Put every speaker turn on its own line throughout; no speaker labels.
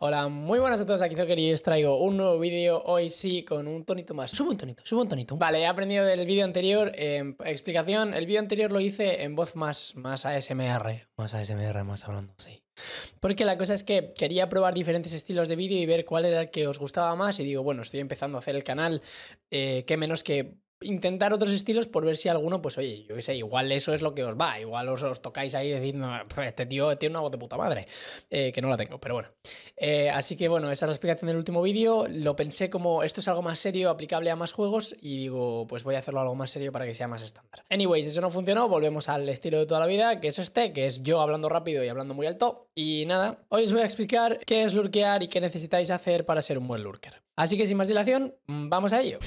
Hola, muy buenas a todos, aquí Zocker y os traigo un nuevo vídeo hoy sí con un tonito más. Subo un tonito, subo un tonito. Vale, he aprendido del vídeo anterior, em, explicación, el vídeo anterior lo hice en voz más, más ASMR, más ASMR, más hablando, sí. Porque la cosa es que quería probar diferentes estilos de vídeo y ver cuál era el que os gustaba más y digo, bueno, estoy empezando a hacer el canal, eh, qué menos que intentar otros estilos por ver si alguno, pues oye, yo qué sé, igual eso es lo que os va, igual os, tocáis ahí diciendo este tío tiene una voz de puta madre, eh, que no la tengo, pero bueno. Eh, así que bueno, esa es la explicación del último vídeo, lo pensé como esto es algo más serio, aplicable a más juegos, y digo, pues voy a hacerlo algo más serio para que sea más estándar. Anyways, eso no funcionó, volvemos al estilo de toda la vida, que es este, que es yo hablando rápido y hablando muy alto, y nada, hoy os voy a explicar qué es lurkear y qué necesitáis hacer para ser un buen lurker. Así que sin más dilación, vamos a ello.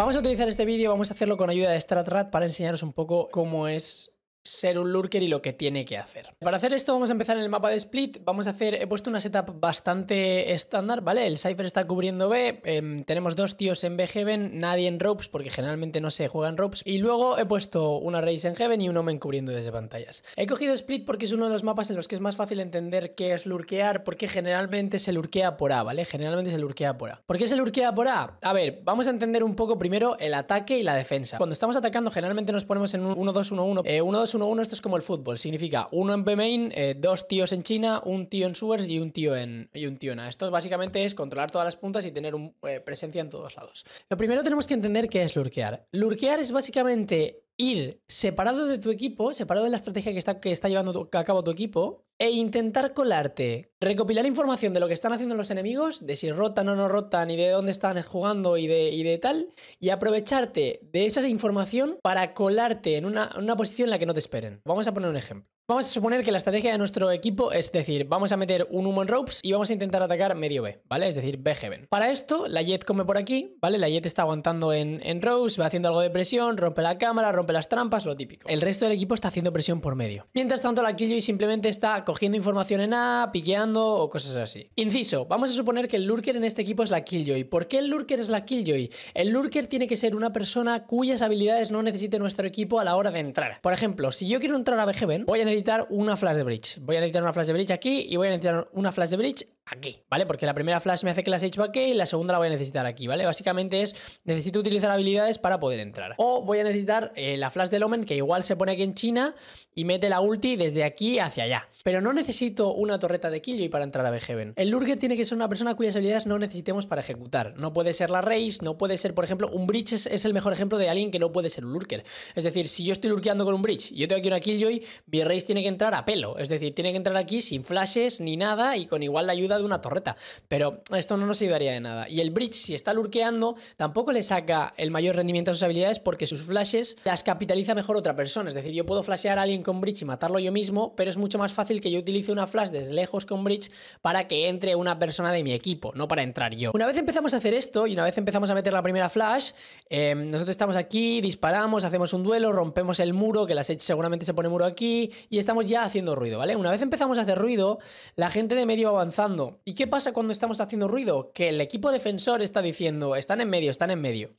Vamos a utilizar este vídeo, vamos a hacerlo con ayuda de StratRat para enseñaros un poco cómo es ser un lurker y lo que tiene que hacer. Para hacer esto vamos a empezar en el mapa de split, vamos a hacer, he puesto una setup bastante estándar, ¿vale? El Cypher está cubriendo B, em, tenemos dos tíos en B Heaven, nadie en Ropes porque generalmente no se juegan Ropes y luego he puesto una Race en Heaven y un Omen cubriendo desde pantallas. He cogido split porque es uno de los mapas en los que es más fácil entender qué es lurkear porque generalmente se lurkea por A, ¿vale? Generalmente se lurkea por A. ¿Por qué se lurkea por A? A ver, vamos a entender un poco primero el ataque y la defensa. Cuando estamos atacando generalmente nos ponemos en un 1-2-1-1, 1-2 uno 1, 1, esto es como el fútbol. Significa uno en B-Main, eh, dos tíos en China, un tío en Suez y un tío en, y un tío en A. Esto básicamente es controlar todas las puntas y tener un, eh, presencia en todos lados. Lo primero tenemos que entender qué es lurkear. Lurkear es básicamente ir separado de tu equipo, separado de la estrategia que está, que está llevando a cabo tu equipo, e intentar colarte. Recopilar información de lo que están haciendo los enemigos, de si rotan o no rotan y de dónde están jugando y de, de tal, y aprovecharte de esa información para colarte en una, posición en la que no te esperen. Vamos a poner un ejemplo. Vamos a suponer que la estrategia de nuestro equipo es decir, vamos a meter un humo en Ropes y vamos a intentar atacar medio B, ¿vale? Es decir, B Heaven. Para esto, la Jet come por aquí, ¿vale? La Jet está aguantando en, en Ropes, va haciendo algo de presión, rompe la cámara, rompe las trampas, lo típico. El resto del equipo está haciendo presión por medio. Mientras tanto, la Killjoy simplemente está cogiendo información en A, piqueando o cosas así. Inciso, vamos a suponer que el lurker en este equipo es la Killjoy. ¿Por qué el lurker es la Killjoy? El lurker tiene que ser una persona cuyas habilidades no necesite nuestro equipo a la hora de entrar. Por ejemplo, si yo quiero entrar a Beheven, voy a necesitar una flash de bridge. Voy a necesitar una flash de bridge aquí y voy a necesitar una flash de bridge aquí, ¿vale? Porque la primera flash me hace que las he hecho aquí y la segunda la voy a necesitar aquí, ¿vale? Básicamente es, necesito utilizar habilidades para poder entrar. O voy a necesitar eh, la flash del Omen, que igual se pone aquí en China y mete la ulti desde aquí hacia allá. Pero no necesito una torreta de Killjoy para entrar a Beheaven. El lurker tiene que ser una persona cuyas habilidades no necesitemos para ejecutar. No puede ser la Race, no puede ser, por ejemplo, un Breach es, el mejor ejemplo de alguien que no puede ser un Lurker. Es decir, si yo estoy lurkeando con un bridge y yo tengo aquí una Killjoy, mi Race tiene que entrar a pelo. Es decir, tiene que entrar aquí sin flashes ni nada y con igual la ayuda de una torreta, pero esto no nos ayudaría de nada. Y el bridge, si está lurqueando, tampoco le saca el mayor rendimiento a sus habilidades porque sus flashes las capitaliza mejor otra persona. Es decir, yo puedo flashear a alguien con bridge y matarlo yo mismo, pero es mucho más fácil que yo utilice una flash desde lejos con bridge para que entre una persona de mi equipo, no para entrar yo. Una vez empezamos a hacer esto y una vez empezamos a meter la primera flash, em, nosotros estamos aquí, disparamos, hacemos un duelo, rompemos el muro, que las seguramente se pone muro aquí, y estamos ya haciendo ruido, ¿vale? Una vez empezamos a hacer ruido, la gente de medio va avanzando ¿Y qué pasa cuando estamos haciendo ruido? Que el equipo defensor está diciendo, están en medio, están en medio.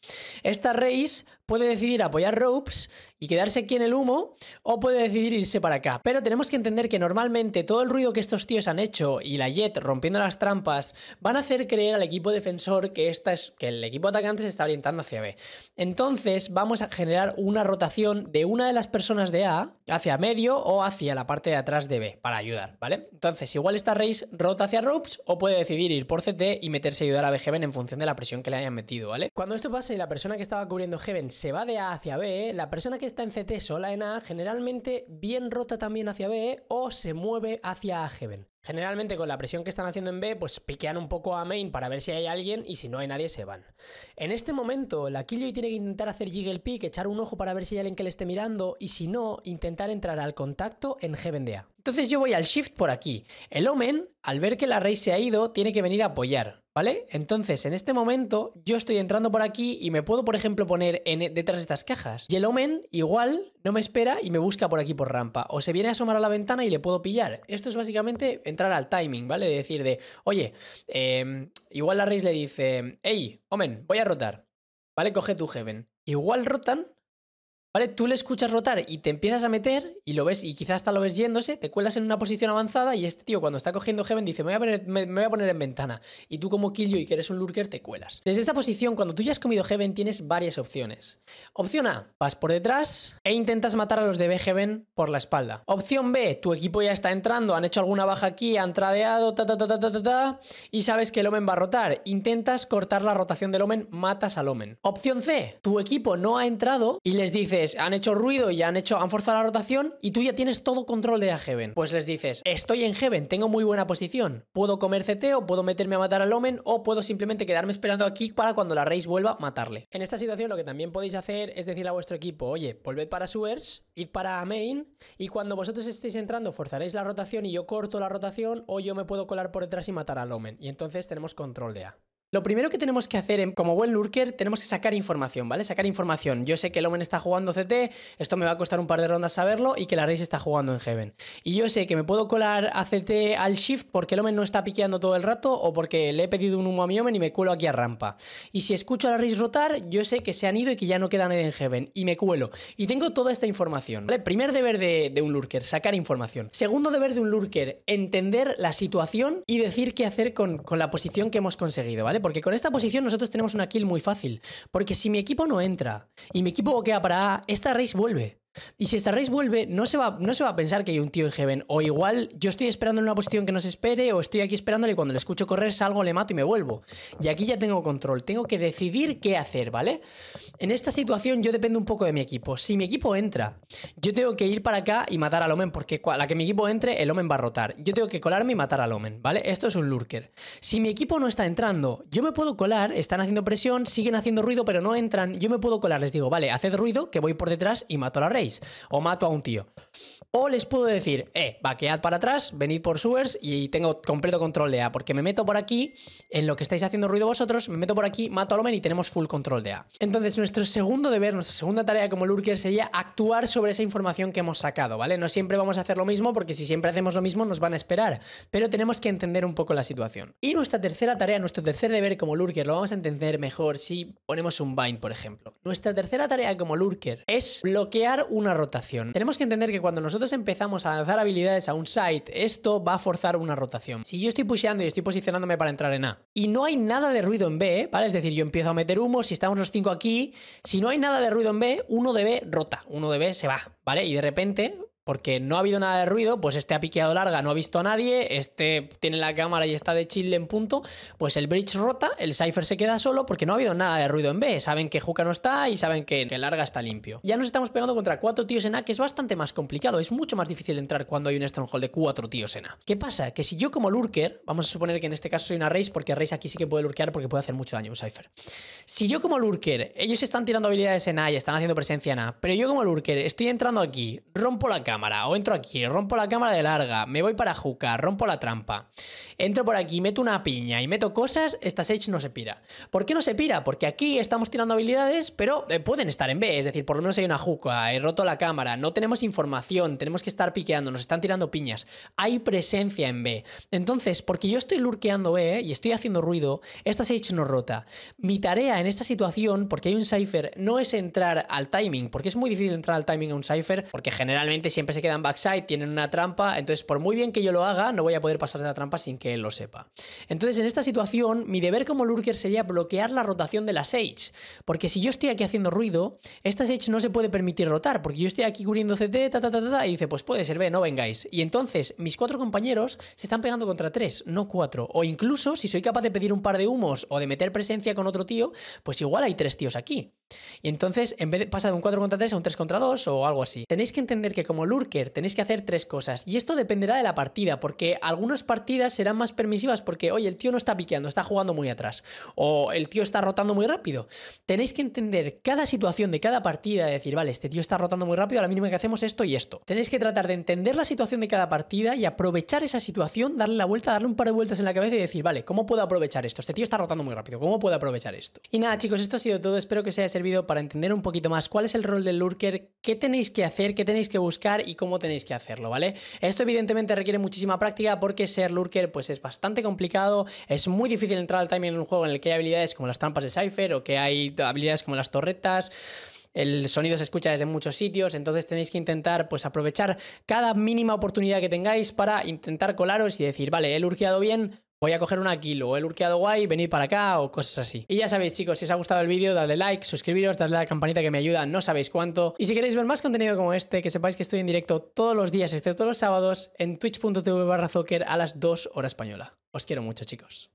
Esta race puede decidir apoyar Ropes y quedarse aquí en el humo, o puede decidir irse para acá. Pero tenemos que entender que normalmente todo el ruido que estos tíos han hecho y la Jet rompiendo las trampas van a hacer creer al equipo defensor que, esta es, que el equipo atacante se está orientando hacia B. Entonces vamos a generar una rotación de una de las personas de A hacia medio o hacia la parte de atrás de B para ayudar, ¿vale? Entonces igual esta Race rota hacia Ropes o puede decidir ir por CT y meterse a ayudar a B en función de la presión que le hayan metido, ¿vale? Cuando esto pase y la persona que estaba cubriendo Heaven se va de A hacia B, la persona que está en CT sola en A generalmente bien rota también hacia B o se mueve hacia A Heaven. Generalmente con la presión que están haciendo en B, pues piquean un poco a main para ver si hay alguien y si no hay nadie se van. En este momento, la Killjoy tiene que intentar hacer jiggle pick, echar un ojo para ver si hay alguien que le esté mirando y si no, intentar entrar al contacto en Heaven de A. Entonces yo voy al shift por aquí. El Omen, al ver que la Rey se ha ido, tiene que venir a apoyar. ¿Vale? Entonces, en este momento, yo estoy entrando por aquí y me puedo, por ejemplo, poner en, e, detrás de estas cajas. Y el Omen, igual, no me espera y me busca por aquí por rampa. O se viene a asomar a la ventana y le puedo pillar. Esto es básicamente entrar al timing, ¿vale? De decir de, oye, em, igual la raíz le dice, hey, Omen, voy a rotar. ¿Vale? Coge tu Heaven. Igual rotan ¿Vale? Tú le escuchas rotar y te empiezas a meter y lo ves, y quizás hasta lo ves yéndose, te cuelas en una posición avanzada y este tío cuando está cogiendo Heaven dice, me voy a poner, en ventana. Y tú como Killjoy, que eres un lurker, te cuelas. Desde esta posición, cuando tú ya has comido Heaven, tienes varias opciones. Opción A, vas por detrás e intentas matar a los de B Heaven por la espalda. Opción B, tu equipo ya está entrando, han hecho alguna baja aquí, han tradeado, ta ta ta ta ta ta, ta y sabes que el Omen va a rotar. Intentas cortar la rotación del Omen, matas al Omen. Opción C, tu equipo no ha entrado y les dice han hecho ruido y han hecho, han forzado la rotación y tú ya tienes todo control de a Heaven. Pues les dices, estoy en Heaven, tengo muy buena posición. Puedo comer CT o puedo meterme a matar al Omen o puedo simplemente quedarme esperando aquí para cuando la Race vuelva matarle. En esta situación lo que también podéis hacer es decir a vuestro equipo, oye, volved para Suez, id para Main y cuando vosotros estéis entrando forzaréis la rotación y yo corto la rotación o yo me puedo colar por detrás y matar al Omen. Y entonces tenemos control de A. Lo primero que tenemos que hacer como buen lurker, tenemos que sacar información, ¿vale? Sacar información. Yo sé que el Omen está jugando CT, esto me va a costar un par de rondas saberlo, y que la raíz está jugando en Heaven. Y yo sé que me puedo colar a CT al Shift porque el Omen no está piqueando todo el rato, o porque le he pedido un humo a mi Omen y me cuelo aquí a rampa. Y si escucho a la raíz rotar, yo sé que se han ido y que ya no queda nadie en Heaven, y me cuelo. Y tengo toda esta información, ¿vale? Primer deber de, un lurker, sacar información. Segundo deber de un lurker, entender la situación y decir qué hacer con, con la posición que hemos conseguido, ¿vale? Porque con esta posición nosotros tenemos una kill muy fácil. Porque si mi equipo no entra y mi equipo queda para A, esta race vuelve. Y si esta raíz vuelve, no se, va, no se va a pensar que hay un tío en Heaven. O igual yo estoy esperando en una posición que no se espere, o estoy aquí esperándole y cuando le escucho correr salgo, le mato y me vuelvo. Y aquí ya tengo control, tengo que decidir qué hacer, ¿vale? En esta situación yo dependo un poco de mi equipo. Si mi equipo entra, yo tengo que ir para acá y matar al Omen, porque la que mi equipo entre, el Omen va a rotar. Yo tengo que colarme y matar al Omen, ¿vale? Esto es un lurker. Si mi equipo no está entrando, yo me puedo colar, están haciendo presión, siguen haciendo ruido, pero no entran, yo me puedo colar, les digo, vale, haced ruido, que voy por detrás y mato a la rey. O mato a un tío. O les puedo decir, eh, vaquead para atrás, venid por suers y tengo completo control de A, porque me meto por aquí, en lo que estáis haciendo ruido vosotros, me meto por aquí, mato al hombre y tenemos full control de A. Entonces, nuestro segundo deber, nuestra segunda tarea como lurker sería actuar sobre esa información que hemos sacado, ¿vale? No siempre vamos a hacer lo mismo, porque si siempre hacemos lo mismo nos van a esperar, pero tenemos que entender un poco la situación. Y nuestra tercera tarea, nuestro tercer deber como lurker, lo vamos a entender mejor si ponemos un bind, por ejemplo. Nuestra tercera tarea como lurker es bloquear una rotación. Tenemos que entender que cuando nosotros empezamos a lanzar habilidades a un site, esto va a forzar una rotación. Si yo estoy pusheando y estoy posicionándome para entrar en A y no hay nada de ruido en B, ¿vale? Es decir, yo empiezo a meter humo, si estamos los cinco aquí, si no hay nada de ruido en B, uno de B rota, uno de B se va, ¿vale? Y de repente porque no ha habido nada de ruido, pues este ha piqueado larga, no ha visto a nadie, este tiene la cámara y está de chill en punto, pues el bridge rota, el cipher se queda solo porque no ha habido nada de ruido en B. Saben que Juca no está y saben que, larga está limpio. Ya nos estamos pegando contra cuatro tíos en A, que es bastante más complicado, es mucho más difícil entrar cuando hay un stronghold de cuatro tíos en A. ¿Qué pasa? Que si yo como lurker, vamos a suponer que en este caso soy una race, porque race aquí sí que puede lurkear porque puede hacer mucho daño un cipher. Si yo como lurker, ellos están tirando habilidades en A y están haciendo presencia en A, pero yo como lurker estoy entrando aquí, rompo la cámara, o entro aquí, rompo la cámara de larga, me voy para Juca, rompo la trampa, entro por aquí, meto una piña y meto cosas, esta Sage no se pira. ¿Por qué no se pira? Porque aquí estamos tirando habilidades, pero eh, pueden estar en B, es decir, por lo menos hay una Juca, he roto la cámara, no tenemos información, tenemos que estar piqueando, nos están tirando piñas, hay presencia en B. Entonces, porque yo estoy lurkeando B eh, y estoy haciendo ruido, esta Sage no rota. Mi tarea en esta situación, porque hay un cipher, no es entrar al timing, porque es muy difícil entrar al timing a un cipher, porque generalmente si siempre se quedan backside, tienen una trampa, entonces por muy bien que yo lo haga, no voy a poder pasar de la trampa sin que él lo sepa. Entonces en esta situación, mi deber como lurker sería bloquear la rotación de las Sage, porque si yo estoy aquí haciendo ruido, estas Sage no se puede permitir rotar, porque yo estoy aquí cubriendo CT, ta, ta, ta, ta, y dice, pues puede ser B, no vengáis. Y entonces mis cuatro compañeros se están pegando contra tres, no cuatro. O incluso, si soy capaz de pedir un par de humos o de meter presencia con otro tío, pues igual hay tres tíos aquí. Y entonces, en vez de pasar de un 4 contra tres, a un 3 contra 2 o algo así. Tenéis que entender que como lurker tenéis que hacer tres cosas. Y esto dependerá de la partida, porque algunas partidas serán más permisivas porque, oye, el tío no está piqueando, está jugando muy atrás. O el tío está rotando muy rápido. Tenéis que entender cada situación de cada partida, y decir, vale, este tío está rotando muy rápido, a la mínima que hacemos esto y esto. Tenéis que tratar de entender la situación de cada partida y aprovechar esa situación, darle la vuelta, darle un par de vueltas en la cabeza y decir, vale, ¿cómo puedo aprovechar esto? Este tío está rotando muy rápido, ¿cómo puedo aprovechar esto? Y nada, chicos, esto ha sido todo. Espero que os haya servido para entender un poquito más cuál es el rol del lurker, qué tenéis que hacer, qué tenéis que buscar y cómo tenéis que hacerlo, ¿vale? Esto evidentemente requiere muchísima práctica porque ser lurker pues es bastante complicado, es muy difícil entrar al timing en un juego en el que hay habilidades como las trampas de Cypher o que hay habilidades como las torretas el sonido se escucha desde muchos sitios, entonces tenéis que intentar pues aprovechar cada mínima oportunidad que tengáis para intentar colaros y decir, vale, he lurkeado bien, voy a coger una kilo o el urqueado guay, venid para acá o cosas así. Y ya sabéis chicos, si os ha gustado el vídeo, dadle like, suscribiros, dadle a la campanita que me ayuda, no sabéis cuánto. Y si queréis ver más contenido como este, que sepáis que estoy en directo todos los días, excepto los sábados, en twitch.tv barra a las 2 horas española. Os quiero mucho chicos.